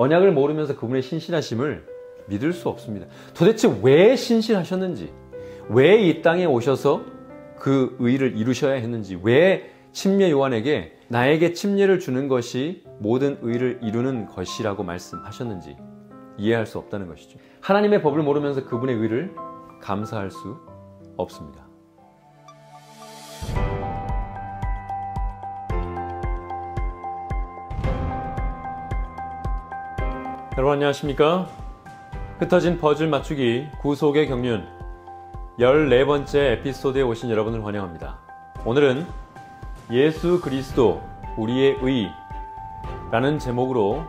언약을 모르면서 그분의 신실하심을 믿을 수 없습니다. 도대체 왜 신실하셨는지, 왜 이 땅에 오셔서 그 의를 이루셔야 했는지, 왜 침례 요한에게 나에게 침례를 주는 것이 모든 의를 이루는 것이라고 말씀하셨는지 이해할 수 없다는 것이죠. 하나님의 법을 모르면서 그분의 의를 감사할 수 없습니다. 여러분 안녕하십니까? 흩어진 퍼즐 맞추기 구속의 경륜 14번째 에피소드에 오신 여러분을 환영합니다. 오늘은 예수 그리스도 우리의 의 라는 제목으로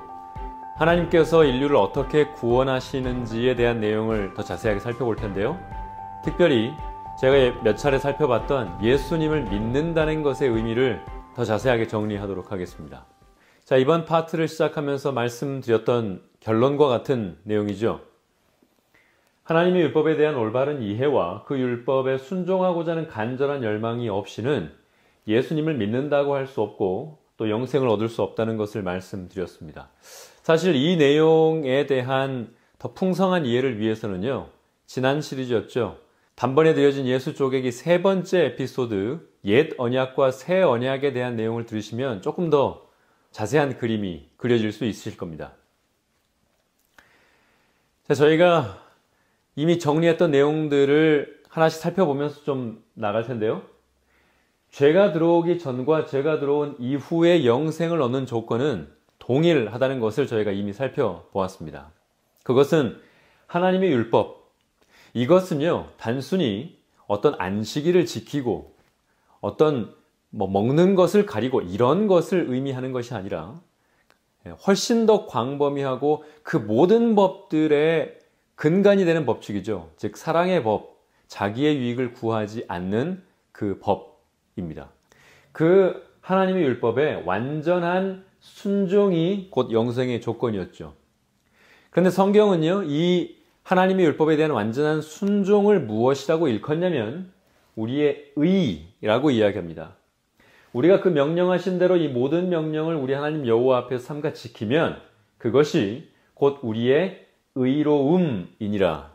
하나님께서 인류를 어떻게 구원하시는지에 대한 내용을 더 자세하게 살펴볼 텐데요. 특별히 제가 예, 몇 차례 살펴봤던 예수님을 믿는다는 것의 의미를 더 자세하게 정리하도록 하겠습니다. 자, 이번 파트를 시작하면서 말씀드렸던 결론과 같은 내용이죠. 하나님의 율법에 대한 올바른 이해와 그 율법에 순종하고자 하는 간절한 열망이 없이는 예수님을 믿는다고 할 수 없고 또 영생을 얻을 수 없다는 것을 말씀드렸습니다. 사실 이 내용에 대한 더 풍성한 이해를 위해서는요, 지난 시리즈였죠. 단번에 드려진 예수 쪼개기 세 번째 에피소드, 옛 언약과 새 언약에 대한 내용을 들으시면 조금 더 자세한 그림이 그려질 수 있으실 겁니다. 저희가 이미 정리했던 내용들을 하나씩 살펴보면서 좀 나갈 텐데요. 죄가 들어오기 전과 죄가 들어온 이후의 영생을 얻는 조건은 동일하다는 것을 저희가 이미 살펴보았습니다. 그것은 하나님의 율법. 이것은요, 단순히 어떤 안식일을 지키고 어떤 뭐 먹는 것을 가리고 이런 것을 의미하는 것이 아니라 예, 훨씬 더 광범위하고 그 모든 법들의 근간이 되는 법칙이죠. 즉 사랑의 법, 자기의 유익을 구하지 않는 그 법입니다. 그 하나님의 율법에 완전한 순종이 곧 영생의 조건이었죠. 그런데 성경은요, 이 하나님의 율법에 대한 완전한 순종을 무엇이라고 일컫냐면 우리의 의라고 이야기합니다. 우리가 그 명령하신 대로 이 모든 명령을 우리 하나님 여호와 앞에서 삼가 지키면 그것이 곧 우리의 의로움이니라.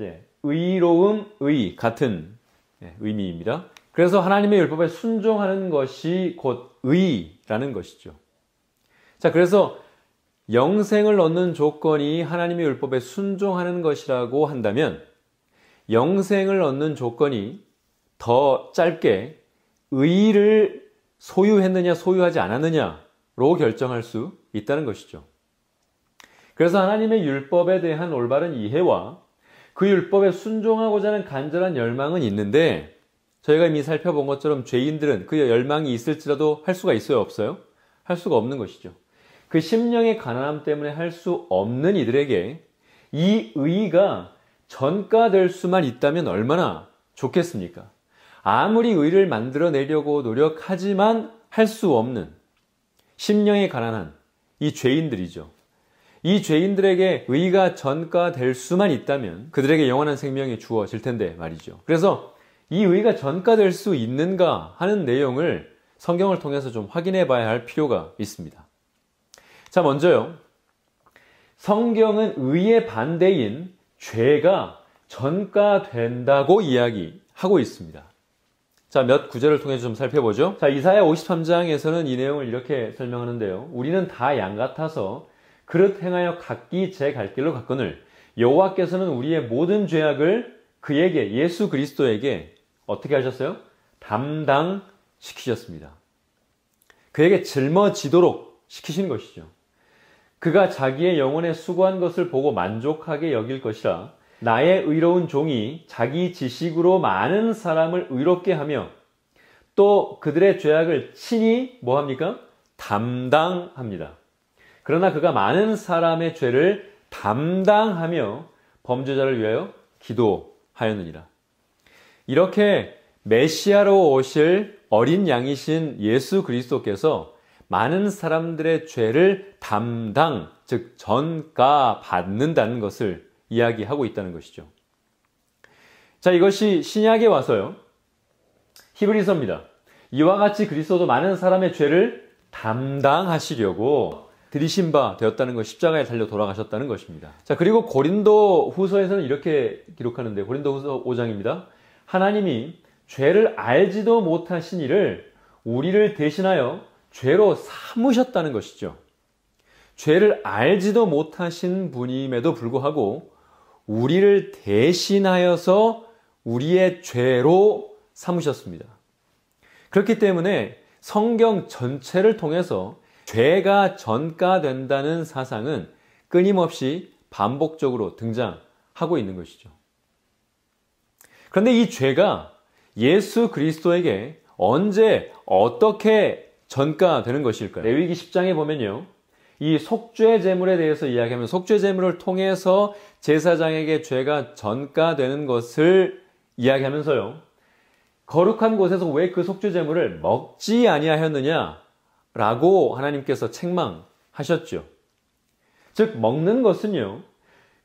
예, 의로움, 의 같은 예, 의미입니다. 그래서 하나님의 율법에 순종하는 것이 곧 의라는 것이죠. 자, 그래서 영생을 얻는 조건이 하나님의 율법에 순종하는 것이라고 한다면 영생을 얻는 조건이 더 짧게 의의를 소유했느냐 소유하지 않았느냐로 결정할 수 있다는 것이죠. 그래서 하나님의 율법에 대한 올바른 이해와 그 율법에 순종하고자 하는 간절한 열망은 있는데 저희가 이미 살펴본 것처럼 죄인들은 그 열망이 있을지라도 할 수가 있어요 없어요? 할 수가 없는 것이죠. 그 심령의 가난함 때문에 할 수 없는 이들에게 이 의의가 전가될 수만 있다면 얼마나 좋겠습니까? 아무리 의를 만들어내려고 노력하지만 할 수 없는 심령이 가난한 이 죄인들이죠. 이 죄인들에게 의가 전가될 수만 있다면 그들에게 영원한 생명이 주어질 텐데 말이죠. 그래서 이 의가 전가될 수 있는가 하는 내용을 성경을 통해서 좀 확인해 봐야 할 필요가 있습니다. 자, 먼저요. 성경은 의의 반대인 죄가 전가된다고 이야기하고 있습니다. 자, 몇 구절을 통해서 좀 살펴보죠. 자, 이사야 53장에서는 이 내용을 이렇게 설명하는데요. 우리는 다 양 같아서 그릇 행하여 각기 제 갈 길로 갔거늘 여호와께서는 우리의 모든 죄악을 그에게 예수 그리스도에게 어떻게 하셨어요? 담당시키셨습니다. 그에게 짊어지도록 시키신 것이죠. 그가 자기의 영혼에 수고한 것을 보고 만족하게 여길 것이라 나의 의로운 종이 자기 지식으로 많은 사람을 의롭게 하며 또 그들의 죄악을 친히 뭐 합니까? 담당합니다. 그러나 그가 많은 사람의 죄를 담당하며 범죄자를 위하여 기도하였느니라. 이렇게 메시아로 오실 어린 양이신 예수 그리스도께서 많은 사람들의 죄를 담당, 즉 전가 받는다는 것을 이야기하고 있다는 것이죠. 자, 이것이 신약에 와서요. 히브리서입니다. 이와 같이 그리스도도 많은 사람의 죄를 담당하시려고 들이신 바 되었다는 것, 십자가에 달려 돌아가셨다는 것입니다. 자, 그리고 고린도 후서에서는 이렇게 기록하는데, 고린도 후서 5장입니다. 하나님이 죄를 알지도 못하신 이를 우리를 대신하여 죄로 삼으셨다는 것이죠. 죄를 알지도 못하신 분임에도 불구하고 우리를 대신하여서 우리의 죄로 삼으셨습니다. 그렇기 때문에 성경 전체를 통해서 죄가 전가된다는 사상은 끊임없이 반복적으로 등장하고 있는 것이죠. 그런데 이 죄가 예수 그리스도에게 언제 어떻게 전가되는 것일까요? 레위기 10장에 보면요. 이 속죄 제물에 대해서 이야기하면 속죄 제물을 통해서 제사장에게 죄가 전가되는 것을 이야기하면서요. 거룩한 곳에서 왜 그 속죄 제물을 먹지 아니하였느냐라고 하나님께서 책망하셨죠. 즉 먹는 것은요.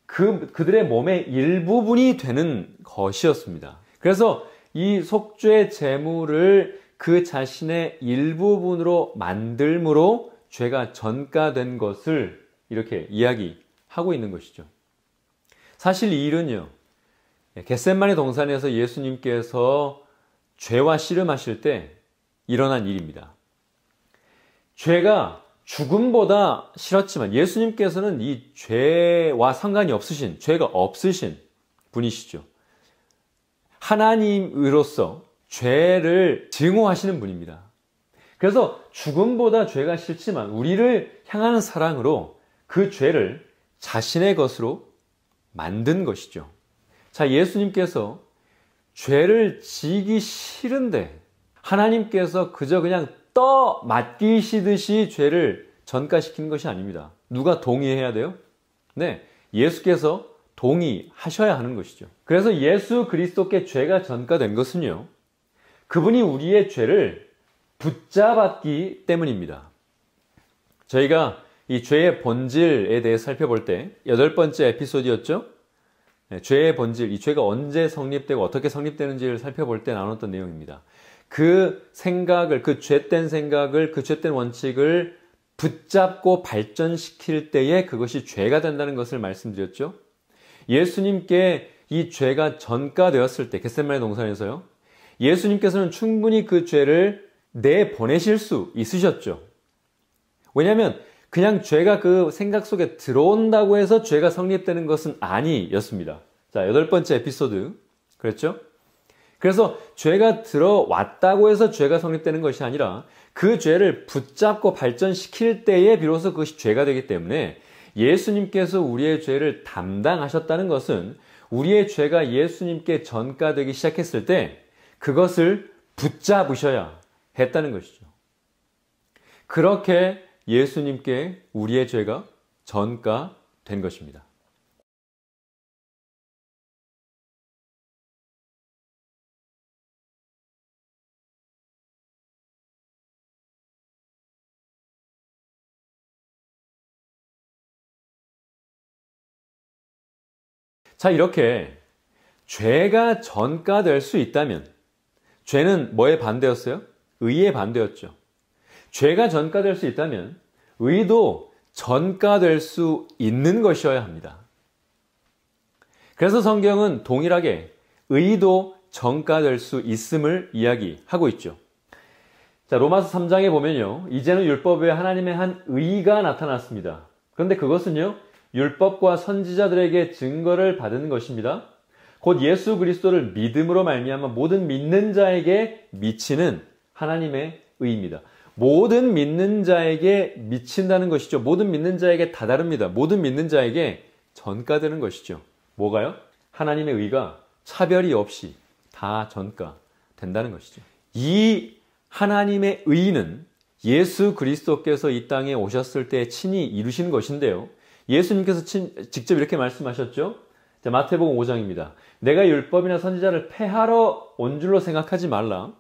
그 그들의 몸의 일부분이 되는 것이었습니다. 그래서 이 속죄 제물을 그 자신의 일부분으로 만들므로 죄가 전가된 것을 이렇게 이야기하고 있는 것이죠. 사실 이 일은요. 겟세마니 동산에서 예수님께서 죄와 씨름하실 때 일어난 일입니다. 죄가 죽음보다 싫었지만 예수님께서는 이 죄와 상관이 없으신, 죄가 없으신 분이시죠. 하나님으로서 죄를 증오하시는 분입니다. 그래서 죽음보다 죄가 싫지만 우리를 향하는 사랑으로 그 죄를 자신의 것으로 만든 것이죠. 자, 예수님께서 죄를 지기 싫은데 하나님께서 그저 그냥 떠 맡기시듯이 죄를 전가시키는 것이 아닙니다. 누가 동의해야 돼요? 네, 예수께서 동의하셔야 하는 것이죠. 그래서 예수 그리스도께 죄가 전가된 것은요. 그분이 우리의 죄를 붙잡았기 때문입니다. 저희가 이 죄의 본질에 대해 살펴볼 때 여덟 번째 에피소드였죠. 네, 죄의 본질, 이 죄가 언제 성립되고 어떻게 성립되는지를 살펴볼 때 나눴던 내용입니다. 그 생각을, 그 죄된 생각을, 그 죄된 원칙을 붙잡고 발전시킬 때에 그것이 죄가 된다는 것을 말씀드렸죠. 예수님께 이 죄가 전가되었을 때, 겟셋만의 농산에서요 예수님께서는 충분히 그 죄를 내보내실 수 있으셨죠. 왜냐하면 그냥 죄가 그 생각 속에 들어온다고 해서 죄가 성립되는 것은 아니였습니다. 자, 여덟 번째 에피소드. 그랬죠? 그래서 죄가 들어왔다고 해서 죄가 성립되는 것이 아니라 그 죄를 붙잡고 발전시킬 때에 비로소 그것이 죄가 되기 때문에 예수님께서 우리의 죄를 담당하셨다는 것은 우리의 죄가 예수님께 전가되기 시작했을 때 그것을 붙잡으셔야 했다는 것이죠. 그렇게 예수님께 우리의 죄가 전가된 것입니다. 자, 이렇게 죄가 전가될 수 있다면 죄는 뭐의 반대였어요? 의의 반대였죠. 죄가 전가될 수 있다면 의도 전가될 수 있는 것이어야 합니다. 그래서 성경은 동일하게 의도 전가될 수 있음을 이야기하고 있죠. 자, 로마서 3장에 보면요. 이제는 율법 외에 하나님의 한 의가 나타났습니다. 그런데 그것은요. 율법과 선지자들에게 증거를 받은 것입니다. 곧 예수 그리스도를 믿음으로 말미암아 모든 믿는 자에게 미치는 하나님의 의입니다. 모든 믿는 자에게 미친다는 것이죠. 모든 믿는 자에게 다다릅니다. 모든 믿는 자에게 전가되는 것이죠. 뭐가요? 하나님의 의가 차별이 없이 다 전가된다는 것이죠. 이 하나님의 의는 예수 그리스도께서 이 땅에 오셨을 때 친히 이루신 것인데요. 예수님께서 친, 직접 이렇게 말씀하셨죠. 자, 마태복음 5장입니다. 내가 율법이나 선지자를 패하러 온 줄로 생각하지 말라.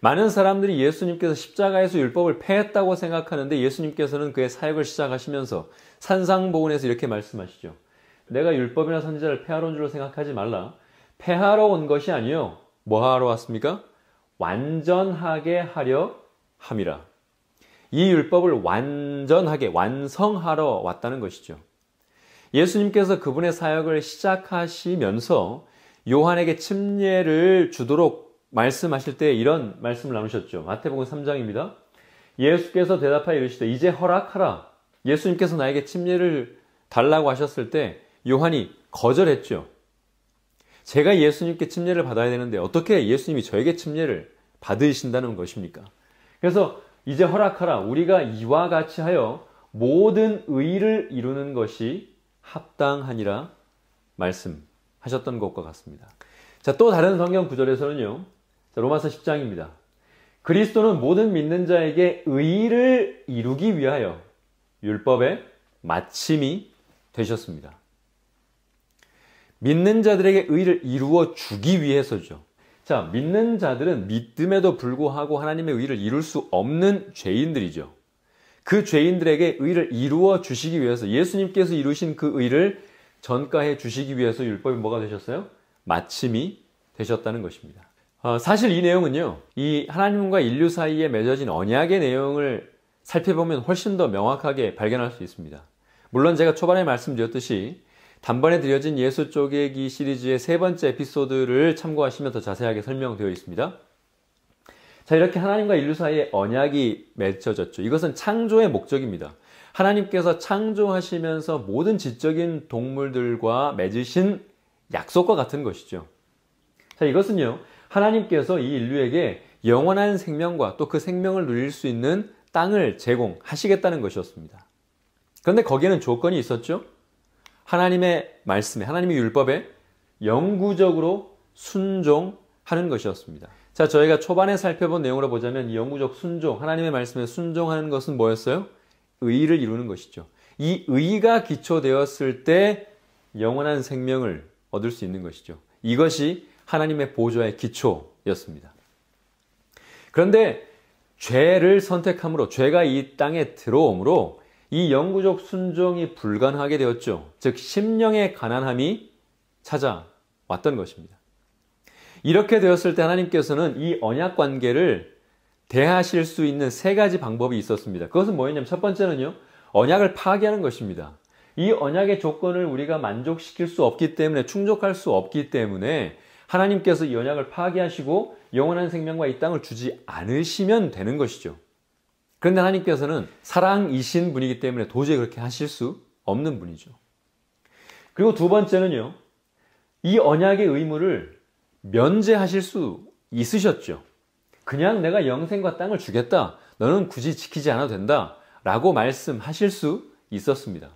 많은 사람들이 예수님께서 십자가에서 율법을 폐했다고 생각하는데 예수님께서는 그의 사역을 시작하시면서 산상보훈에서 이렇게 말씀하시죠. 내가 율법이나 선지자를 폐하러 온 줄로 생각하지 말라. 폐하러 온 것이 아니요. 뭐 하러 왔습니까? 완전하게 하려 함이라. 이 율법을 완전하게 완성하러 왔다는 것이죠. 예수님께서 그분의 사역을 시작하시면서 요한에게 침례를 주도록 말씀하실 때 이런 말씀을 나누셨죠. 마태복음 3장입니다. 예수께서 대답하여 이르시되 이제 허락하라. 예수님께서 나에게 침례를 달라고 하셨을 때 요한이 거절했죠. 제가 예수님께 침례를 받아야 되는데 어떻게 예수님이 저에게 침례를 받으신다는 것입니까? 그래서 이제 허락하라. 우리가 이와 같이 하여 모든 의를 이루는 것이 합당하니라 말씀하셨던 것과 같습니다. 자, 또 다른 성경 구절에서는요. 자, 로마서 10장입니다. 그리스도는 모든 믿는 자에게 의를 이루기 위하여 율법의 마침이 되셨습니다. 믿는 자들에게 의를 이루어 주기 위해서죠. 자, 믿는 자들은 믿음에도 불구하고 하나님의 의를 이룰 수 없는 죄인들이죠. 그 죄인들에게 의를 이루어 주시기 위해서 예수님께서 이루신 그 의를 전가해 주시기 위해서 율법이 뭐가 되셨어요? 마침이 되셨다는 것입니다. 어, 사실 이 내용은요, 이 하나님과 인류 사이에 맺어진 언약의 내용을 살펴보면 훨씬 더 명확하게 발견할 수 있습니다. 물론 제가 초반에 말씀드렸듯이 단번에 드려진 예수 쪼개기 시리즈의 세 번째 에피소드를 참고하시면 더 자세하게 설명되어 있습니다. 자, 이렇게 하나님과 인류 사이에 언약이 맺혀졌죠. 이것은 창조의 목적입니다. 하나님께서 창조하시면서 모든 지적인 동물들과 맺으신 약속과 같은 것이죠. 자, 이것은요, 하나님께서 이 인류에게 영원한 생명과 또 그 생명을 누릴 수 있는 땅을 제공하시겠다는 것이었습니다. 그런데 거기에는 조건이 있었죠. 하나님의 말씀에, 하나님의 율법에 영구적으로 순종하는 것이었습니다. 자, 저희가 초반에 살펴본 내용으로 보자면 이 영구적 순종, 하나님의 말씀에 순종하는 것은 뭐였어요? 의의를 이루는 것이죠. 이 의의가 기초되었을 때 영원한 생명을 얻을 수 있는 것이죠. 이것이 하나님의 보좌의 기초였습니다. 그런데 죄를 선택함으로 죄가 이 땅에 들어옴으로 이 영구적 순종이 불가능하게 되었죠. 즉 심령의 가난함이 찾아왔던 것입니다. 이렇게 되었을 때 하나님께서는 이 언약 관계를 대하실 수 있는 세 가지 방법이 있었습니다. 그것은 뭐였냐면 첫 번째는요. 언약을 파괴하는 것입니다. 이 언약의 조건을 우리가 만족시킬 수 없기 때문에 충족할 수 없기 때문에 하나님께서 연약을 파괴하시고 영원한 생명과 이 땅을 주지 않으시면 되는 것이죠. 그런데 하나님께서는 사랑이신 분이기 때문에 도저히 그렇게 하실 수 없는 분이죠. 그리고 두 번째는요. 이 언약의 의무를 면제하실 수 있으셨죠. 그냥 내가 영생과 땅을 주겠다. 너는 굳이 지키지 않아도 된다. 라고 말씀하실 수 있었습니다.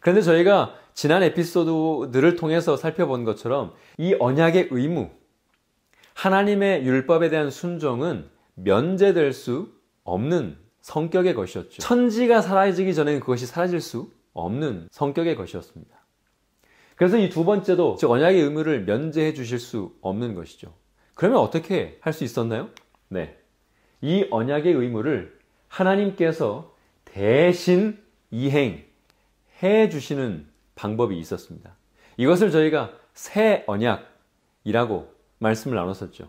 그런데 저희가 지난 에피소드들을 통해서 살펴본 것처럼 이 언약의 의무, 하나님의 율법에 대한 순종은 면제될 수 없는 성격의 것이었죠. 천지가 사라지기 전에는 그것이 사라질 수 없는 성격의 것이었습니다. 그래서 이 두 번째도 즉 언약의 의무를 면제해 주실 수 없는 것이죠. 그러면 어떻게 할 수 있었나요? 네. 이 언약의 의무를 하나님께서 대신 이행해 주시는 방법이 있었습니다. 이것을 저희가 새 언약이라고 말씀을 나눴었죠.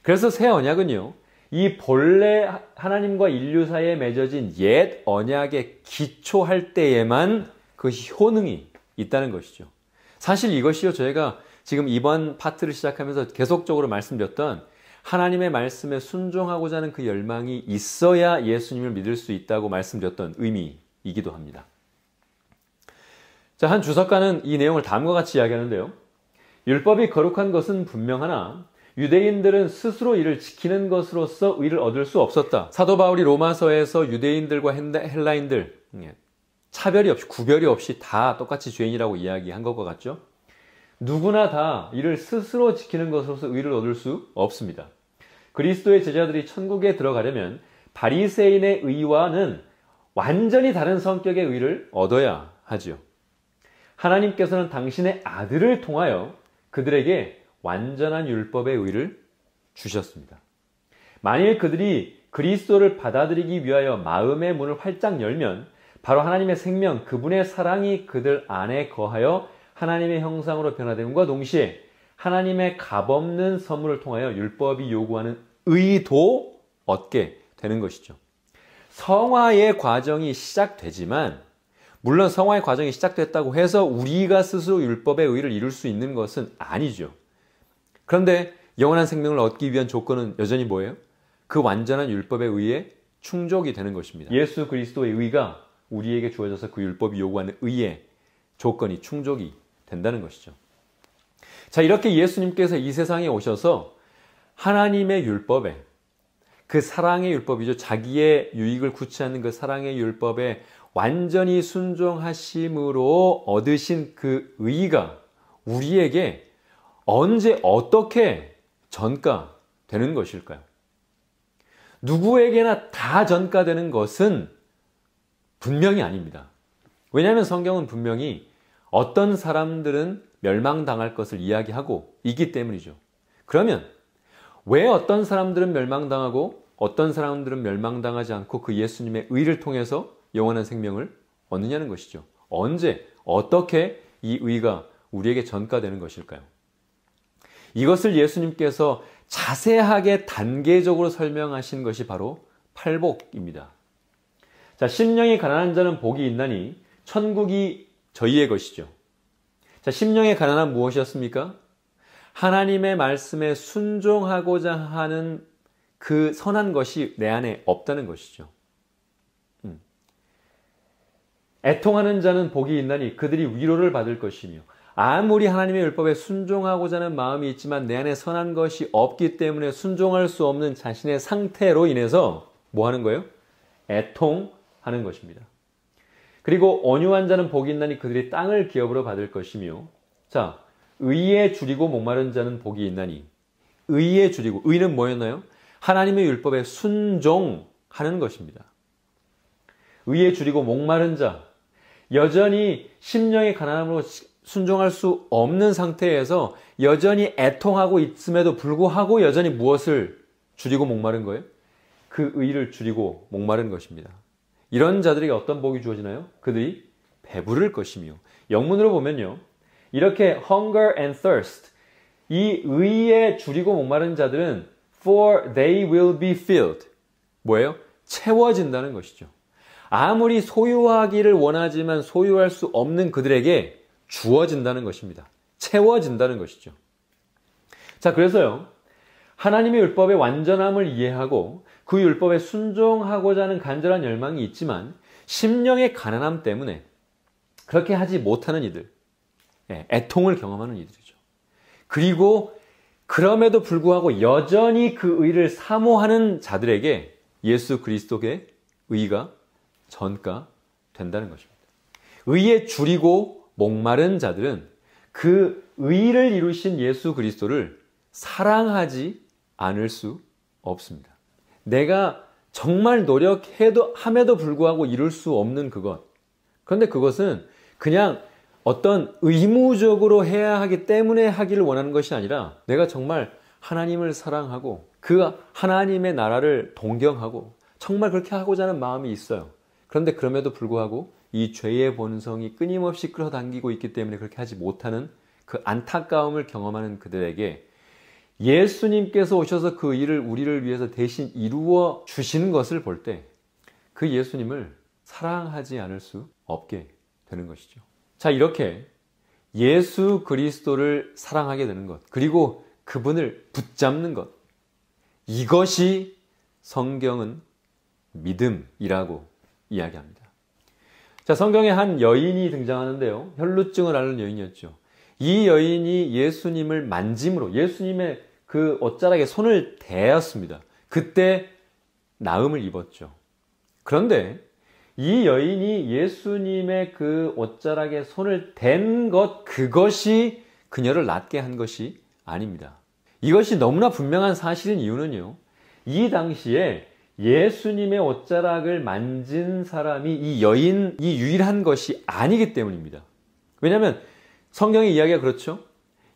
그래서 새 언약은요, 이 본래 하나님과 인류 사이에 맺어진 옛 언약에 기초할 때에만 그것이 효능이 있다는 것이죠. 사실 이것이요, 저희가 지금 이번 파트를 시작하면서 계속적으로 말씀드렸던 하나님의 말씀에 순종하고자 하는 그 열망이 있어야 예수님을 믿을 수 있다고 말씀드렸던 의미이기도 합니다. 자, 한 주석가는 이 내용을 다음과 같이 이야기하는데요. 율법이 거룩한 것은 분명하나 유대인들은 스스로 이를 지키는 것으로서 의를 얻을 수 없었다. 사도 바울이 로마서에서 유대인들과 헬라인들 예, 차별이 없이 구별이 없이 다 똑같이 죄인이라고 이야기한 것과 같죠. 누구나 다 이를 스스로 지키는 것으로서 의를 얻을 수 없습니다. 그리스도의 제자들이 천국에 들어가려면 바리새인의 의와는 완전히 다른 성격의 의를 얻어야 하지요. 하나님께서는 당신의 아들을 통하여 그들에게 완전한 율법의 의를 주셨습니다. 만일 그들이 그리스도를 받아들이기 위하여 마음의 문을 활짝 열면 바로 하나님의 생명, 그분의 사랑이 그들 안에 거하여 하나님의 형상으로 변화됨과 동시에 하나님의 값없는 선물을 통하여 율법이 요구하는 의도 얻게 되는 것이죠. 성화의 과정이 시작되지만 물론 성화의 과정이 시작됐다고 해서 우리가 스스로 율법의 의를 이룰 수 있는 것은 아니죠. 그런데 영원한 생명을 얻기 위한 조건은 여전히 뭐예요? 그 완전한 율법에 의해 충족이 되는 것입니다. 예수 그리스도의 의가 우리에게 주어져서 그 율법이 요구하는 의의 조건이 충족이 된다는 것이죠. 자, 이렇게 예수님께서 이 세상에 오셔서 하나님의 율법에 그 사랑의 율법이죠. 자기의 유익을 구치하는 그 사랑의 율법에 완전히 순종하심으로 얻으신 그 의의가 우리에게 언제 어떻게 전가되는 것일까요? 누구에게나 다 전가되는 것은 분명히 아닙니다. 왜냐하면 성경은 분명히 어떤 사람들은 멸망당할 것을 이야기하고 있기 때문이죠. 그러면 왜 어떤 사람들은 멸망당하고 어떤 사람들은 멸망당하지 않고 그 예수님의 의를 통해서 영원한 생명을 얻느냐는 것이죠. 언제, 어떻게 이 의가 우리에게 전가되는 것일까요? 이것을 예수님께서 자세하게 단계적으로 설명하신 것이 바로 팔복입니다. 자, 심령이 가난한 자는 복이 있나니 천국이 저희의 것이죠. 자, 심령의 가난한 무엇이었습니까? 하나님의 말씀에 순종하고자 하는 그 선한 것이 내 안에 없다는 것이죠. 애통하는 자는 복이 있나니 그들이 위로를 받을 것이며 아무리 하나님의 율법에 순종하고자 하는 마음이 있지만 내 안에 선한 것이 없기 때문에 순종할 수 없는 자신의 상태로 인해서 뭐 하는 거예요? 애통하는 것입니다. 그리고 온유한 자는 복이 있나니 그들이 땅을 기업으로 받을 것이며 자, 의에 줄이고 목마른 자는 복이 있나니 의에 줄이고 의는 뭐였나요? 하나님의 율법에 순종하는 것입니다. 의에 줄이고 목마른 자 여전히 심령이 가난함으로 순종할 수 없는 상태에서 여전히 애통하고 있음에도 불구하고 여전히 무엇을 줄이고 목마른 거예요? 그 의를 의 줄이고 목마른 것입니다. 이런 자들에게 어떤 복이 주어지나요? 그들이 배부를 것이며 영문으로 보면요. 이렇게 hunger and thirst 이 의에 줄이고 목마른 자들은 for they will be filled 뭐예요? 채워진다는 것이죠. 아무리 소유하기를 원하지만 소유할 수 없는 그들에게 주어진다는 것입니다. 채워진다는 것이죠. 자, 그래서요. 하나님의 율법의 완전함을 이해하고 그 율법에 순종하고자 하는 간절한 열망이 있지만 심령의 가난함 때문에 그렇게 하지 못하는 이들, 예, 애통을 경험하는 이들이죠. 그리고 그럼에도 불구하고 여전히 그 의를 사모하는 자들에게 예수 그리스도의 의가 전가 된다는 것입니다. 의에 줄이고 목마른 자들은 그 의를 이루신 예수 그리스도를 사랑하지 않을 수 없습니다. 내가 정말 노력해도 함에도 불구하고 이룰 수 없는 그것. 그런데 그것은 그냥 어떤 의무적으로 해야 하기 때문에 하기를 원하는 것이 아니라 내가 정말 하나님을 사랑하고 그 하나님의 나라를 동경하고 정말 그렇게 하고자 하는 마음이 있어요. 그런데 그럼에도 불구하고 이 죄의 본성이 끊임없이 끌어당기고 있기 때문에 그렇게 하지 못하는 그 안타까움을 경험하는 그들에게 예수님께서 오셔서 그 일을 우리를 위해서 대신 이루어 주시는 것을 볼 때 그 예수님을 사랑하지 않을 수 없게 되는 것이죠. 자, 이렇게 예수 그리스도를 사랑하게 되는 것, 그리고 그분을 붙잡는 것, 이것이 성경은 믿음이라고 이야기합니다. 자, 성경에 한 여인이 등장하는데요. 혈루증을 앓는 여인이었죠. 이 여인이 예수님을 만짐으로 예수님의 그 옷자락에 손을 대었습니다. 그때 나음을 입었죠. 그런데 이 여인이 예수님의 그 옷자락에 손을 댄 것, 그것이 그녀를 낫게 한 것이 아닙니다. 이것이 너무나 분명한 사실인 이유는요. 이 당시에 예수님의 옷자락을 만진 사람이 이 여인이 유일한 것이 아니기 때문입니다. 왜냐하면 성경의 이야기가 그렇죠.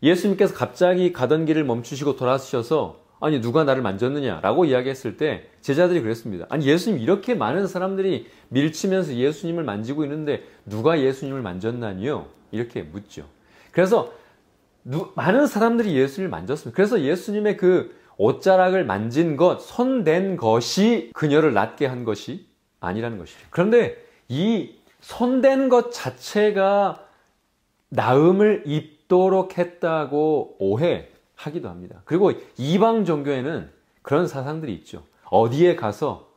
예수님께서 갑자기 가던 길을 멈추시고 돌아서셔서 아니 누가 나를 만졌느냐라고 이야기했을 때 제자들이 그랬습니다. 아니 예수님 이렇게 많은 사람들이 밀치면서 예수님을 만지고 있는데 누가 예수님을 만졌나니요? 이렇게 묻죠. 그래서 많은 사람들이 예수님을 만졌습니다. 그래서 예수님의 그 옷자락을 만진 것, 손댄 것이 그녀를 낫게 한 것이 아니라는 것이죠. 그런데 이 손댄 것 자체가 나음을 입도록 했다고 오해하기도 합니다. 그리고 이방 종교에는 그런 사상들이 있죠. 어디에 가서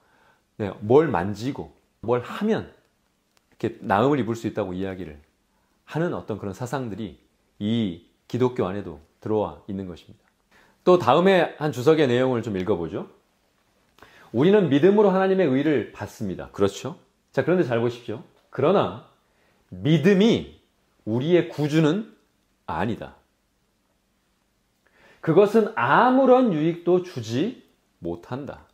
네, 뭘 만지고 뭘 하면 이렇게 나음을 입을 수 있다고 이야기를 하는 어떤 그런 사상들이 이 기독교 안에도 들어와 있는 것입니다. 또 다음에 한 주석의 내용을 좀 읽어보죠. 우리는 믿음으로 하나님의 의를 받습니다. 그렇죠? 자, 그런데 잘 보십시오. 그러나 믿음이 우리의 구주는 아니다. 그것은 아무런 유익도 주지 못한다.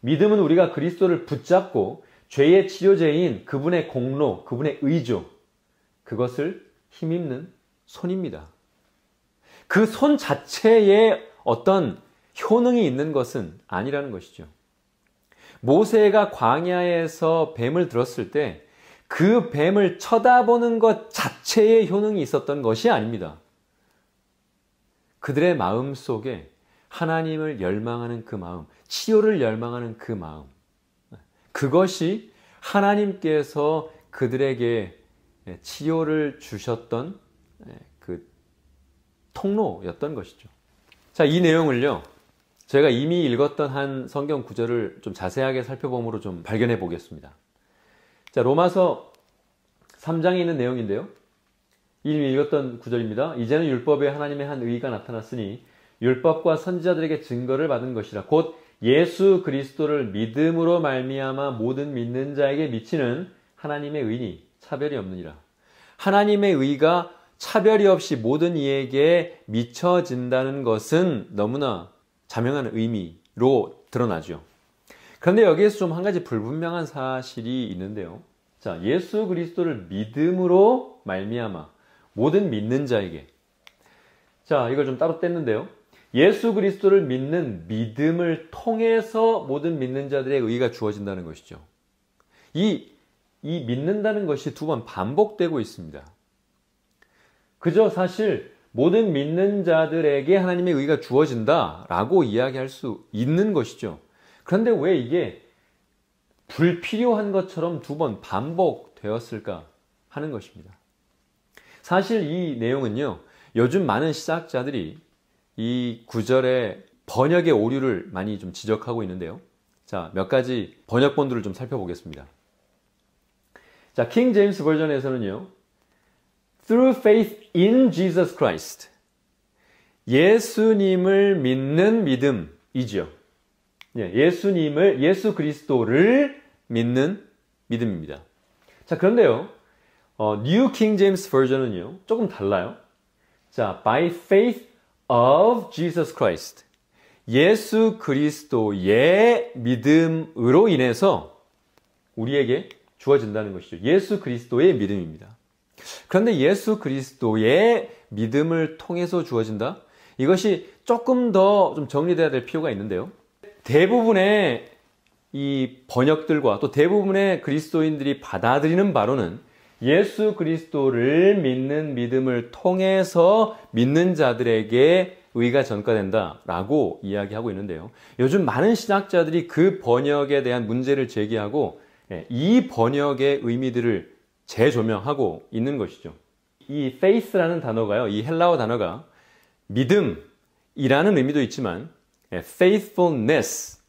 믿음은 우리가 그리스도를 붙잡고 죄의 치료제인 그분의 공로, 그분의 의조, 그것을 힘입는 손입니다. 그손 자체에 어떤 효능이 있는 것은 아니라는 것이죠. 모세가 광야에서 뱀을 들었을 때 그 뱀을 쳐다보는 것 자체의 효능이 있었던 것이 아닙니다. 그들의 마음 속에 하나님을 열망하는 그 마음, 치유를 열망하는 그 마음, 그것이 하나님께서 그들에게 치유를 주셨던 통로였던 것이죠. 자, 이 내용을요. 제가 이미 읽었던 한 성경 구절을 좀 자세하게 살펴봄으로 좀 발견해 보겠습니다. 자, 로마서 3장에 있는 내용인데요. 이미 읽었던 구절입니다. 이제는 율법에 하나님의 한 의의가 나타났으니 율법과 선지자들에게 증거를 받은 것이라 곧 예수 그리스도를 믿음으로 말미암아 모든 믿는 자에게 미치는 하나님의 의니 차별이 없느니라. 하나님의 의가 차별이 없이 모든 이에게 미쳐진다는 것은 너무나 자명한 의미로 드러나죠. 그런데 여기에서 좀 한 가지 불분명한 사실이 있는데요. 자, 예수 그리스도를 믿음으로 말미암아 모든 믿는 자에게 자, 이걸 좀 따로 뗐는데요. 예수 그리스도를 믿는 믿음을 통해서 모든 믿는 자들의 의가 주어진다는 것이죠. 이, 이 믿는다는 것이 두 번 반복되고 있습니다. 그저 사실 모든 믿는 자들에게 하나님의 의가 주어진다라고 이야기할 수 있는 것이죠. 그런데 왜 이게 불필요한 것처럼 두 번 반복되었을까 하는 것입니다. 사실 이 내용은요, 요즘 많은 시작자들이 이 구절의 번역의 오류를 많이 좀 지적하고 있는데요. 자, 몇 가지 번역본들을 좀 살펴보겠습니다. 자, 킹 제임스 버전에서는요, through faith in Jesus Christ. 예수님을 믿는 믿음이죠. 예, 수님을 예수 그리스도를 믿는 믿음입니다. 자, 그런데요. 어, New King James Version은요. 조금 달라요. 자, by faith of Jesus Christ. 예수 그리스도의 믿음으로 인해서 우리에게 주어진다는 것이죠. 예수 그리스도의 믿음입니다. 그런데 예수 그리스도의 믿음을 통해서 주어진다? 이것이 조금 더 좀정리되어야될 필요가 있는데요. 대부분의 이 번역들과 또 대부분의 그리스도인들이 받아들이는 바로는 예수 그리스도를 믿는 믿음을 통해서 믿는 자들에게 의가 전가된다 라고 이야기하고 있는데요. 요즘 많은 신학자들이 그 번역에 대한 문제를 제기하고 예, 이 번역의 의미들을 재조명하고 있는 것이죠. 이 faith라는 단어가요. 이 헬라어 단어가 믿음이라는 의미도 있지만 예, faithfulness,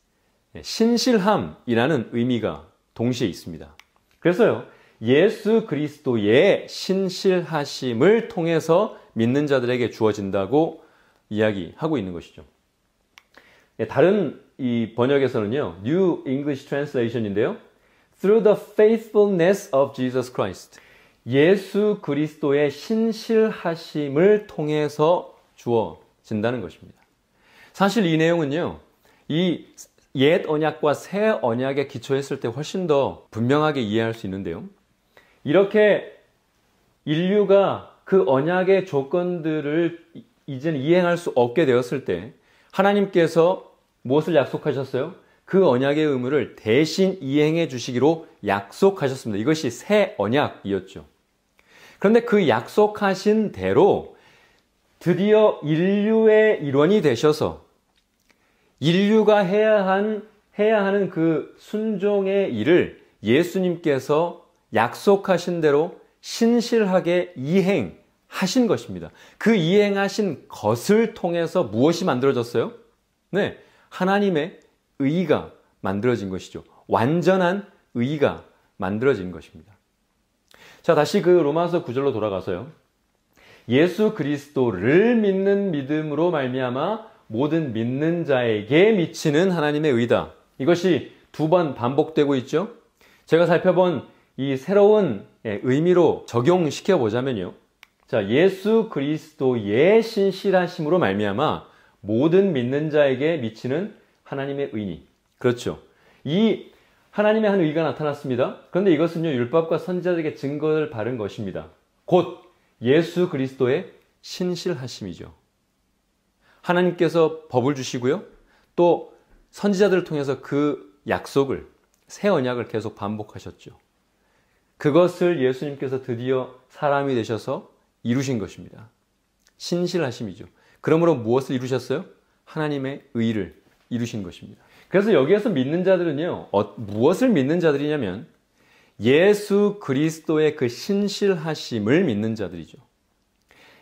예, 신실함이라는 의미가 동시에 있습니다. 그래서요. 예수 그리스도의 신실하심을 통해서 믿는 자들에게 주어진다고 이야기하고 있는 것이죠. 예, 다른 이 번역에서는요, New English Translation인데요. through the faithfulness of Jesus Christ. 예수 그리스도의 신실하심을 통해서 주어진다는 것입니다. 사실 이 내용은요, 이 옛 언약과 새 언약에 기초했을 때 훨씬 더 분명하게 이해할 수 있는데요. 이렇게 인류가 그 언약의 조건들을 이제는 이행할 수 없게 되었을 때 하나님께서 무엇을 약속하셨어요? 그 언약의 의무를 대신 이행해 주시기로 약속하셨습니다. 이것이 새 언약이었죠. 그런데 그 약속하신 대로 드디어 인류의 일원이 되셔서 인류가 해야 한 해야 하는 그 순종의 일을 예수님께서 약속하신 대로 신실하게 이행하신 것입니다. 그 이행하신 것을 통해서 무엇이 만들어졌어요? 네. 하나님의 의의가 만들어진 것이죠. 완전한 의의가 만들어진 것입니다. 자, 다시 그 로마서 9절로 돌아가서요. 예수 그리스도를 믿는 믿음으로 말미암아 모든 믿는 자에게 미치는 하나님의 의다. 이것이 두 번 반복되고 있죠. 제가 살펴본 이 새로운 예, 의미로 적용시켜 보자면요. 자, 예수 그리스도의 신실하심으로 말미암아 모든 믿는 자에게 미치는 하나님의 의니. 그렇죠. 이 하나님의 한 의가 나타났습니다. 그런데 이것은요, 율법과 선지자들에게 증거를 바른 것입니다. 곧 예수 그리스도의 신실하심이죠. 하나님께서 법을 주시고요. 또 선지자들을 통해서 그 약속을, 새 언약을 계속 반복하셨죠. 그것을 예수님께서 드디어 사람이 되셔서 이루신 것입니다. 신실하심이죠. 그러므로 무엇을 이루셨어요? 하나님의 의를 이루신 것입니다. 그래서 여기에서 믿는 자들은요, 어, 무엇을 믿는 자들이냐면 예수 그리스도의 그 신실하심을 믿는 자들이죠.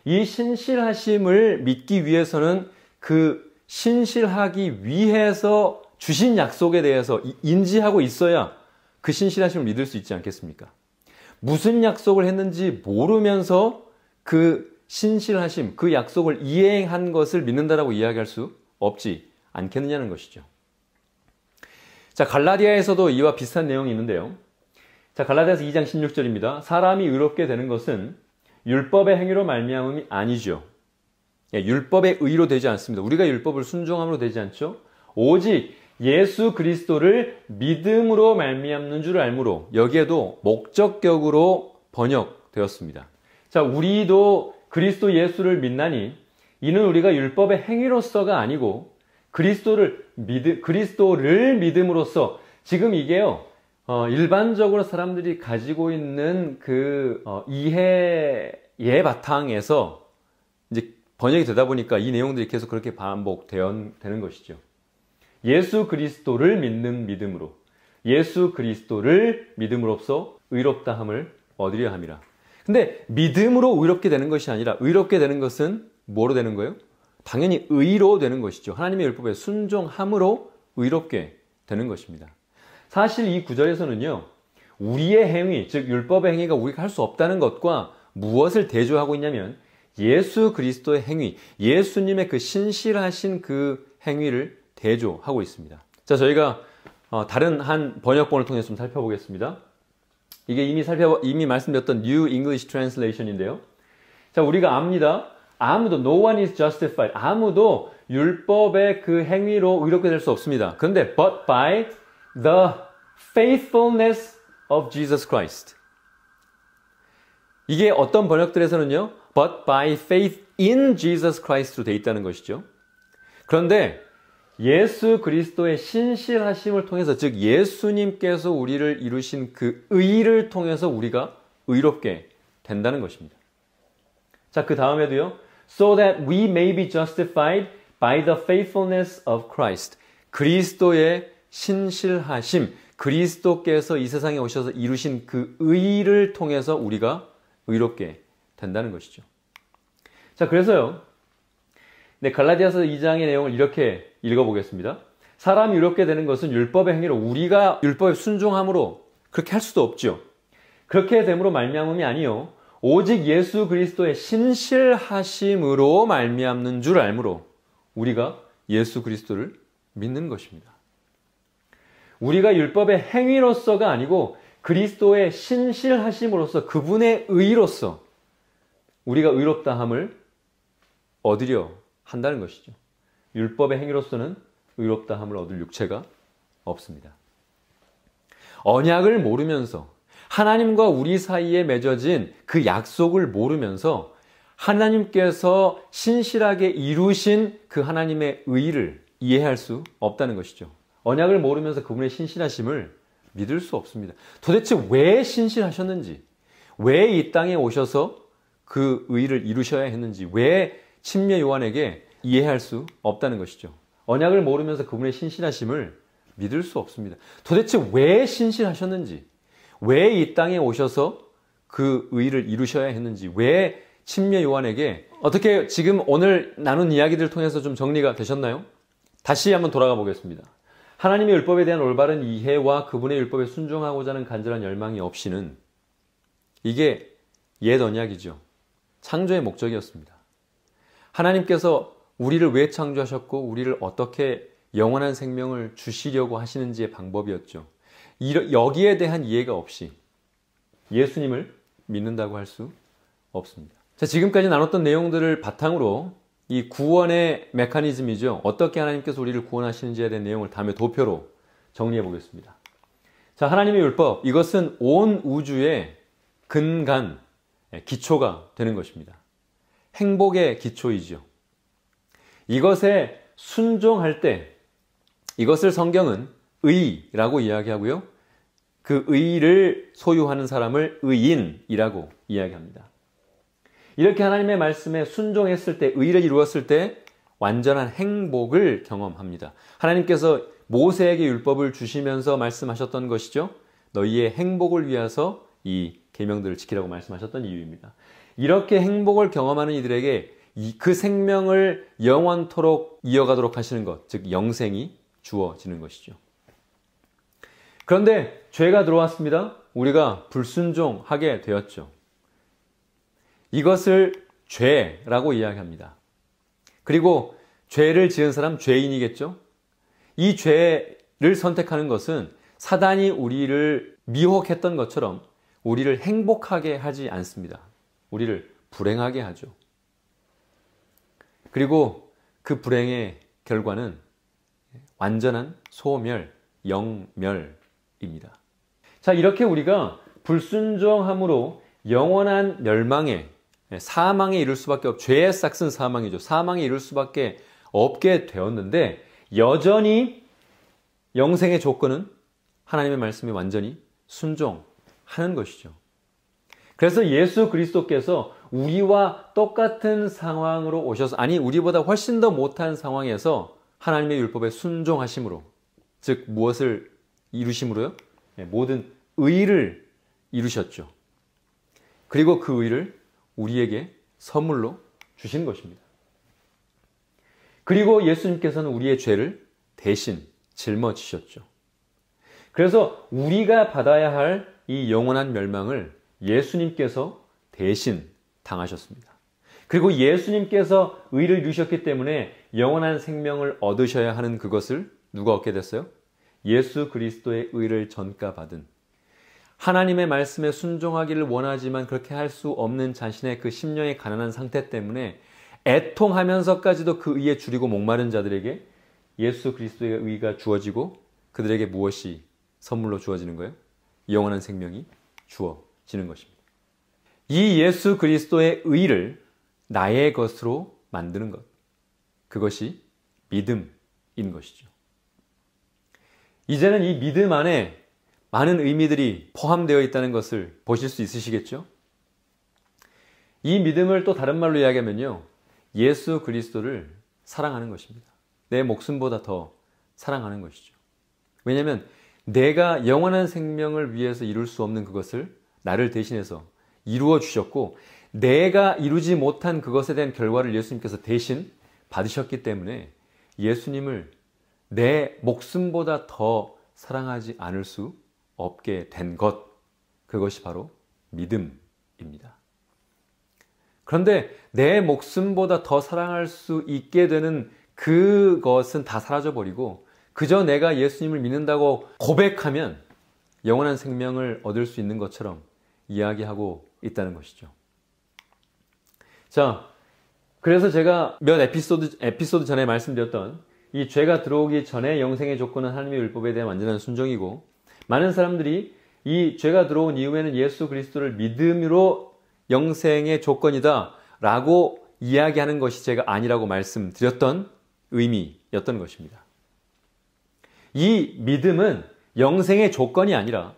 이 신실하심을 믿기 위해서는 그 신실하기 위해서 주신 약속에 대해서 인지하고 있어야 그 신실하심을 믿을 수 있지 않겠습니까? 무슨 약속을 했는지 모르면서 그 신실하심, 그 약속을 이행한 것을 믿는다라고 이야기할 수 없지 않겠느냐는 것이죠. 자, 갈라디아에서도 이와 비슷한 내용이 있는데요. 자, 갈라디아서 2장 16절입니다. 사람이 의롭게 되는 것은 율법의 행위로 말미암음이 아니죠. 예, 율법의 의로 되지 않습니다. 우리가 율법을 순종함으로 되지 않죠. 오직 예수 그리스도를 믿음으로 말미암는 줄 알므로 여기에도 목적격으로 번역되었습니다. 자, 우리도 그리스도 예수를 믿나니 이는 우리가 율법의 행위로서가 아니고 그리스도를 믿음, 그리스도를 믿음으로써 지금 이게요, 어, 일반적으로 사람들이 가지고 있는 그 어, 이해의 바탕에서 이제 번역이 되다 보니까 이 내용들이 계속 그렇게 반복되는 것이죠. 예수 그리스도를 믿는 믿음으로 예수 그리스도를 믿음으로써 의롭다함을 얻으려 함이라. 근데 믿음으로 의롭게 되는 것이 아니라 의롭게 되는 것은 뭐로 되는 거예요? 당연히 의로 되는 것이죠. 하나님의 율법에 순종함으로 의롭게 되는 것입니다. 사실 이 구절에서는요. 우리의 행위, 즉 율법의 행위가 우리가 할 수 없다는 것과 무엇을 대조하고 있냐면 예수 그리스도의 행위, 예수님의 그 신실하신 그 행위를 대조하고 있습니다. 자, 저희가 어, 다른 한 번역본을 통해서 좀 살펴보겠습니다. 이게 이미 살펴 이미 말씀드렸던 New English Translation인데요. 자, 우리가 압니다. 아무도 no one is justified. 아무도 율법의 그 행위로 의롭게 될 수 없습니다. 그런데 but by the faithfulness of Jesus Christ. 이게 어떤 번역들에서는요. but by faith in Jesus Christ로 돼 있다는 것이죠. 그런데 예수 그리스도의 신실하심을 통해서 즉 예수님께서 우리를 이루신 그 의를 통해서 우리가 의롭게 된다는 것입니다. 자, 그 다음에도요. so that we may be justified by the faithfulness of Christ. 그리스도의 신실하심, 그리스도께서 이 세상에 오셔서 이루신 그 의를 통해서 우리가 의롭게 된다는 것이죠. 자, 그래서요. 네, 갈라디아서 2장의 내용을 이렇게 읽어보겠습니다. 사람이 의롭게 되는 것은 율법의 행위로 우리가 율법에 순종함으로 그렇게 할 수도 없죠. 그렇게 됨으로 말미암음이 아니요. 오직 예수 그리스도의 신실하심으로 말미암는 줄 알므로 우리가 예수 그리스도를 믿는 것입니다. 우리가 율법의 행위로서가 아니고 그리스도의 신실하심으로서 그분의 의로서 우리가 의롭다함을 얻으려 한다는 것이죠. 율법의 행위로서는 의롭다함을 얻을 육체가 없습니다. 언약을 모르면서 하나님과 우리 사이에 맺어진 그 약속을 모르면서 하나님께서 신실하게 이루신 그 하나님의 의를 이해할 수 없다는 것이죠. 언약을 모르면서 그분의 신실하심을 믿을 수 없습니다. 도대체 왜 신실하셨는지, 왜 이 땅에 오셔서 그 의를 이루셔야 했는지, 왜 침례 요한에게 이해할 수 없다는 것이죠. 언약을 모르면서 그분의 신실하심을 믿을 수 없습니다. 도대체 왜 신실하셨는지, 왜이 땅에 오셔서 그 의를 의 이루셔야 했는지, 왜 침례 요한에게 어떻게 지금 오늘 나눈 이야기들 통해서 좀 정리가 되셨나요? 다시 한번 돌아가 보겠습니다. 하나님의 율법에 대한 올바른 이해와 그분의 율법에 순종하고자 하는 간절한 열망이 없이는 이게 옛 언약이죠. 창조의 목적이었습니다. 하나님께서 우리를 왜 창조하셨고 우리를 어떻게 영원한 생명을 주시려고 하시는지의 방법이었죠. 여기에 대한 이해가 없이 예수님을 믿는다고 할 수 없습니다. 자, 지금까지 나눴던 내용들을 바탕으로 이 구원의 메커니즘이죠. 어떻게 하나님께서 우리를 구원하시는지에 대한 내용을 다음에 도표로 정리해 보겠습니다. 자, 하나님의 율법. 이것은 온 우주의 근간, 예, 기초가 되는 것입니다. 행복의 기초이죠 이것에 순종할 때 이것을 성경은 의라고 이야기하고요. 그 의를 소유하는 사람을 의인이라고 이야기합니다. 이렇게 하나님의 말씀에 순종했을 때, 의를 이루었을 때 완전한 행복을 경험합니다. 하나님께서 모세에게 율법을 주시면서 말씀하셨던 것이죠. 너희의 행복을 위해서이 계명들을 지키라고 말씀하셨던 이유입니다. 이렇게 행복을 경험하는 이들에게 그 생명을 영원토록 이어가도록 하시는 것, 즉 영생이 주어지는 것이죠. 그런데 죄가 들어왔습니다. 우리가 불순종하게 되었죠. 이것을 죄라고 이야기합니다. 그리고 죄를 지은 사람 죄인이겠죠? 이 죄를 선택하는 것은 사단이 우리를 미혹했던 것처럼 우리를 행복하게 하지 않습니다. 우리를 불행하게 하죠. 그리고 그 불행의 결과는 완전한 소멸, 영멸, 입니다. 자, 이렇게 우리가 불순종함으로 영원한 멸망에 예, 사망에 이를 수밖에 없, 죄의 싹슨 사망이죠. 사망에 이를 수밖에 없게 되었는데 여전히 영생의 조건은 하나님의 말씀에 완전히 순종하는 것이죠. 그래서 예수 그리스도께서 우리와 똑같은 상황으로 오셔서 아니 우리보다 훨씬 더 못한 상황에서 하나님의 율법에 순종하심으로 즉 무엇을 이루심으로요. 예, 모든 의를 이루셨죠. 그리고 그 의를 우리에게 선물로 주신 것입니다. 그리고 예수님께서는 우리의 죄를 대신 짊어지셨죠. 그래서 우리가 받아야 할 이 영원한 멸망을 예수님께서 대신 당하셨습니다. 그리고 예수님께서 의를 주셨기 때문에 영원한 생명을 얻으셔야 하는 그것을 누가 얻게 됐어요? 예수 그리스도의 의를 전가받은 하나님의 말씀에 순종하기를 원하지만 그렇게 할 수 없는 자신의 그 심령의 가난한 상태 때문에 애통하면서까지도 그 의에 줄이고 목마른 자들에게 예수 그리스도의 의가 주어지고 그들에게 무엇이 선물로 주어지는 거예요? 영원한 생명이 주어지는 것입니다. 이 예수 그리스도의 의를 나의 것으로 만드는 것. 그것이 믿음인 것이죠. 이제는 이 믿음 안에 많은 의미들이 포함되어 있다는 것을 보실 수 있으시겠죠? 이 믿음을 또 다른 말로 이야기하면요. 예수 그리스도를 사랑하는 것입니다. 내 목숨보다 더 사랑하는 것이죠. 왜냐하면 내가 영원한 생명을 위해서 이룰 수 없는 그것을 나를 대신해서 이루어 주셨고 내가 이루지 못한 그것에 대한 결과를 예수님께서 대신 받으셨기 때문에 예수님을 내 목숨보다 더 사랑하지 않을 수 없게 된 것, 그것이 바로 믿음입니다. 그런데 내 목숨보다 더 사랑할 수 있게 되는 그것은 다 사라져버리고 그저 내가 예수님을 믿는다고 고백하면 영원한 생명을 얻을 수 있는 것처럼 이야기하고 있다는 것이죠. 자, 그래서 제가 몇 에피소드, 에피소드 전에 말씀드렸던 이 죄가 들어오기 전에 영생의 조건은 하나님의 율법에 대한 완전한 순종이고 많은 사람들이 이 죄가 들어온 이후에는 예수 그리스도를 믿음으로 영생의 조건이다 라고 이야기하는 것이 제가 아니라고 말씀드렸던 의미였던 것입니다. 이 믿음은 영생의 조건이 아니라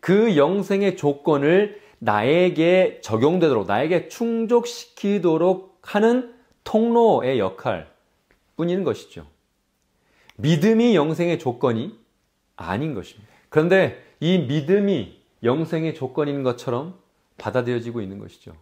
그 영생의 조건을 나에게 적용되도록 나에게 충족시키도록 하는 통로의 역할 뿐인 것이죠. 믿음이 영생의 조건이 아닌 것입니다. 그런데 이 믿음이 영생의 조건인 것처럼 받아들여지고 있는 것이죠.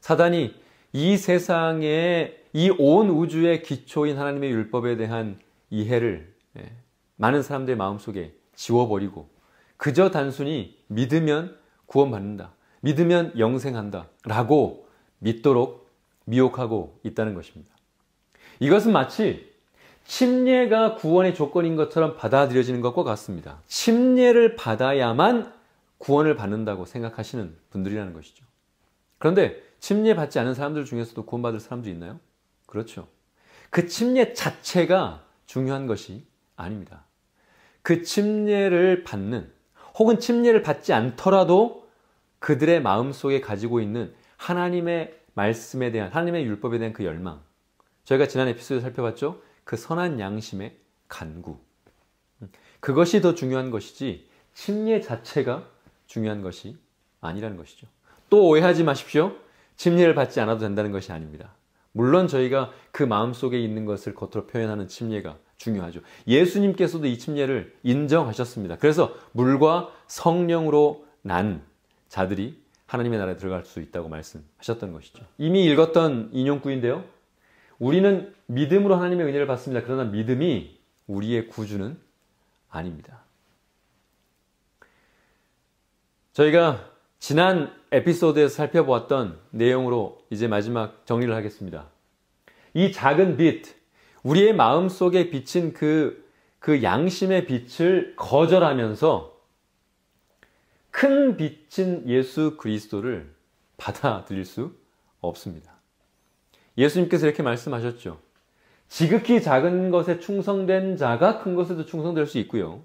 사단이 이세상에이 온 우주의 기초인 하나님의 율법에 대한 이해를 예, 많은 사람들의 마음속에 지워버리고 그저 단순히 믿으면 구원받는다. 믿으면 영생한다. 라고 믿도록 미혹하고 있다는 것입니다. 이것은 마치 침례가 구원의 조건인 것처럼 받아들여지는 것과 같습니다. 침례를 받아야만 구원을 받는다고 생각하시는 분들이라는 것이죠. 그런데 침례 받지 않은 사람들 중에서도 구원받을 사람도 있나요? 그렇죠. 그 침례 자체가 중요한 것이 아닙니다. 그 침례를 받는 혹은 침례를 받지 않더라도 그들의 마음속에 가지고 있는 하나님의 말씀에 대한 하나님의 율법에 대한 그 열망 저희가 지난 에피소드에 살펴봤죠. 그 선한 양심의 간구. 음, 그것이 더 중요한 것이지 침례 자체가 중요한 것이 아니라는 것이죠. 또 오해하지 마십시오. 침례를 받지 않아도 된다는 것이 아닙니다. 물론 저희가 그 마음속에 있는 것을 겉으로 표현하는 침례가 중요하죠. 예수님께서도 이 침례를 인정하셨습니다. 그래서 물과 성령으로 난 자들이 하나님의 나라에 들어갈 수 있다고 말씀하셨던 것이죠. 이미 읽었던 인용구인데요. 우리는 믿음으로 하나님의 은혜를 받습니다. 그러나 믿음이 우리의 구주는 아닙니다. 저희가 지난 에피소드에서 살펴보았던 내용으로 이제 마지막 정리를 하겠습니다. 이 작은 빛, 우리의 마음 속에 비친 그, 그 양심의 빛을 거절하면서 큰 빛인 예수 그리스도를 받아들일 수 없습니다. 예수님께서 이렇게 말씀하셨죠. 지극히 작은 것에 충성된 자가 큰 것에도 충성될 수 있고요.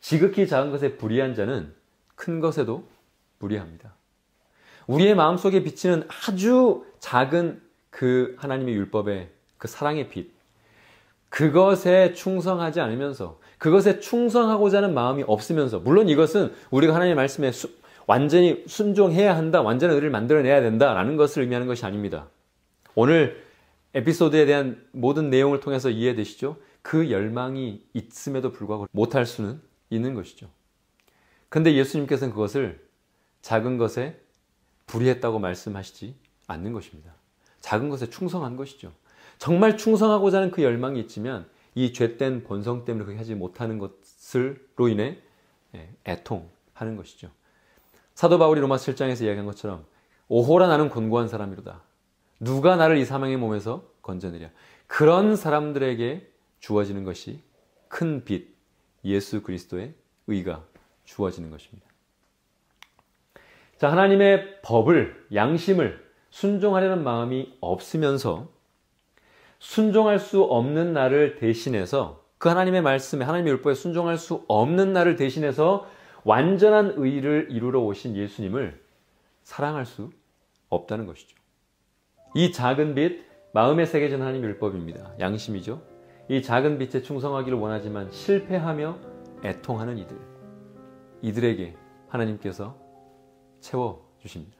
지극히 작은 것에 불의한 자는 큰 것에도 불의합니다. 우리의 마음속에 비치는 아주 작은 그 하나님의 율법의 그 사랑의 빛. 그것에 충성하지 않으면서 그것에 충성하고자 하는 마음이 없으면서 물론 이것은 우리가 하나님의 말씀에 수, 완전히 순종해야 한다. 완전한 의를 만들어내야 된다라는 것을 의미하는 것이 아닙니다. 오늘 에피소드에 대한 모든 내용을 통해서 이해되시죠? 그 열망이 있음에도 불구하고 못할 수는 있는 것이죠. 근데 예수님께서는 그것을 작은 것에 불의했다고 말씀하시지 않는 것입니다. 작은 것에 충성한 것이죠. 정말 충성하고자 하는 그 열망이 있지만 이 죄된 본성 때문에 그렇게 하지 못하는 것을로 인해 예, 애통하는 것이죠. 사도 바울이 로마 7장에서 이야기한 것처럼 오호라 나는 권고한 사람이로다. 누가 나를 이 사망의 몸에서 건져내랴. 그런 사람들에게 주어지는 것이 큰 빛, 예수 그리스도의 의가 주어지는 것입니다. 자, 하나님의 법을, 양심을 순종하려는 마음이 없으면서 순종할 수 없는 나를 대신해서 그 하나님의 말씀에 하나님의 율법에 순종할 수 없는 나를 대신해서 완전한 의를 이루러 오신 예수님을 사랑할 수 없다는 것이죠. 이 작은 빛, 마음에 새겨진 하나님 율법입니다. 양심이죠. 이 작은 빛에 충성하기를 원하지만 실패하며 애통하는 이들. 이들에게 하나님께서 채워주십니다.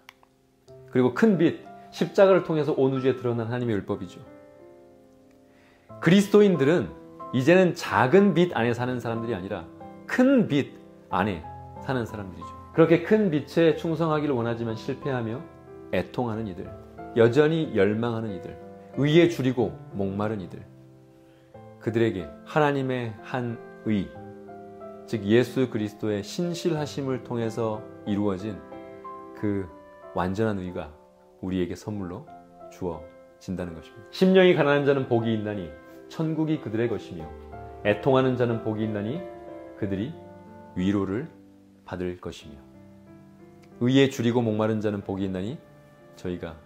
그리고 큰 빛, 십자가를 통해서 온 우주에 드러난 하나님의 율법이죠. 그리스도인들은 이제는 작은 빛 안에 사는 사람들이 아니라 큰 빛 안에 사는 사람들이죠. 그렇게 큰 빛에 충성하기를 원하지만 실패하며 애통하는 이들. 여전히 열망하는 이들, 의에 줄이고 목마른 이들, 그들에게 하나님의 한 의, 즉 예수 그리스도의 신실하심을 통해서 이루어진 그 완전한 의가 우리에게 선물로 주어진다는 것입니다. 심령이 가난한 자는 복이 있나니 천국이 그들의 것이며 애통하는 자는 복이 있나니 그들이 위로를 받을 것이며 의에 줄이고 목마른 자는 복이 있나니 저희가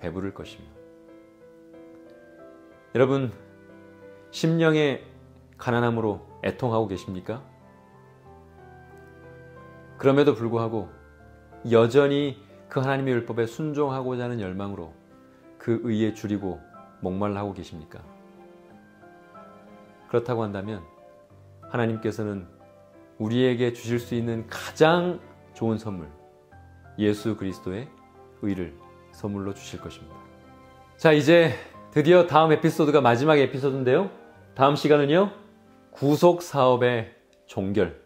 배부를 것입니다 여러분 심령의 가난함으로 애통하고 계십니까? 그럼에도 불구하고 여전히 그 하나님의 율법에 순종하고자 하는 열망으로 그 의에 줄이고 목말라하고 계십니까? 그렇다고 한다면 하나님께서는 우리에게 주실 수 있는 가장 좋은 선물 예수 그리스도의 의를 선물로 주실 것입니다. 자, 이제 드디어 다음 에피소드가 마지막 에피소드인데요. 다음 시간은요. 구속 사업의 종결.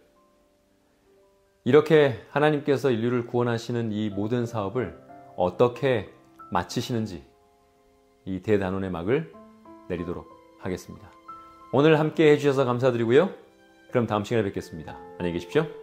이렇게 하나님께서 인류를 구원하시는 이 모든 사업을 어떻게 마치시는지 이 대단원의 막을 내리도록 하겠습니다. 오늘 함께 해주셔서 감사드리고요. 그럼 다음 시간에 뵙겠습니다. 안녕히 계십시오.